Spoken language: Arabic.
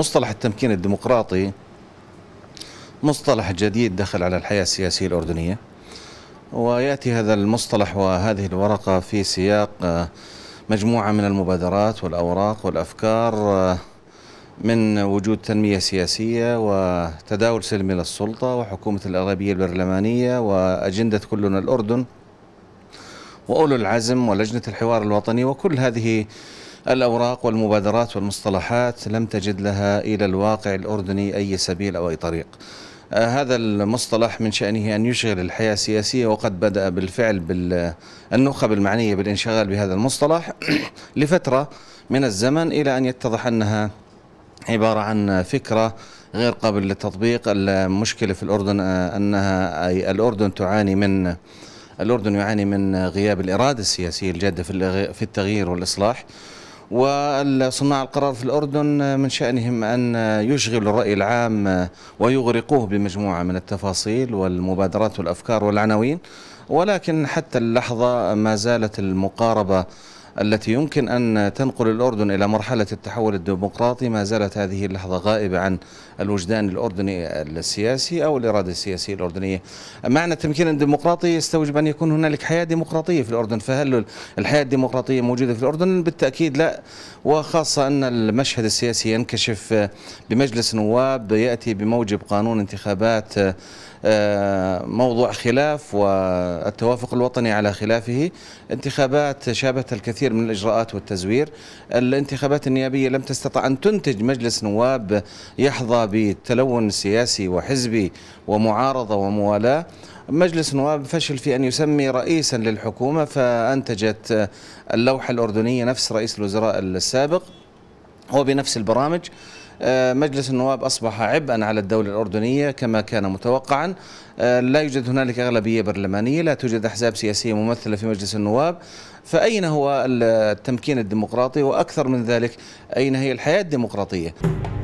مصطلح التمكين الديمقراطي مصطلح جديد دخل على الحياة السياسية الأردنية ويأتي هذا المصطلح وهذه الورقة في سياق آه، مجموعة من المبادرات والأوراق والأفكار آه، من وجود تنمية سياسية وتداول سلمي للسلطة وحكومة الأغلبية البرلمانية وأجندة كلنا الأردن وأولو العزم ولجنة الحوار الوطني وكل هذه الأوراق والمبادرات والمصطلحات لم تجد لها إلى الواقع الأردني أي سبيل أو أي طريق آه، هذا المصطلح من شأنه أن يشغل الحياة السياسية وقد بدأ بالفعل بالنخب المعنية بالانشغال بهذا المصطلح لفترة من الزمن إلى أن يتضح أنها عبارة عن فكرة غير قابل للتطبيق المشكلة في الأردن آه، أنها أي الأردن تعاني من الأردن يعاني من غياب الإرادة السياسية الجادة في التغيير والإصلاح وصناع القرار في الأردن من شأنهم أن يشغلوا الرأي العام ويغرقوه بمجموعة من التفاصيل والمبادرات والأفكار والعناوين ولكن حتى اللحظة ما زالت المقاربة التي يمكن أن تنقل الأردن إلى مرحلة التحول الديمقراطي ما زالت هذه اللحظة غائبة عن الوجدان الأردني السياسي أو الإرادة السياسية الأردنية معنى التمكين الديمقراطي يستوجب أن يكون هنالك حياة ديمقراطية في الأردن فهل الحياة الديمقراطية موجودة في الأردن؟ بالتأكيد لا وخاصة أن المشهد السياسي ينكشف بمجلس نواب يأتي بموجب قانون انتخابات آه، موضوع خلاف والتوافق الوطني على خلافه انتخابات شابهت الكثير الكثير من الإجراءات والتزوير الانتخابات النيابية لم تستطع أن تنتج مجلس نواب يحظى بتلون سياسي وحزبي ومعارضة وموالاة مجلس نواب فشل في أن يسمي رئيسا للحكومة فأنتجت اللوحة الأردنية نفس رئيس الوزراء السابق هو بنفس البرامج آه، مجلس النواب أصبح عبئا على الدولة الأردنية كما كان متوقعا آه، لا يوجد هنالك أغلبية برلمانية لا توجد أحزاب سياسية ممثلة في مجلس النواب فأين هو التمكين الديمقراطي وأكثر من ذلك أين هي الحياة الديمقراطية؟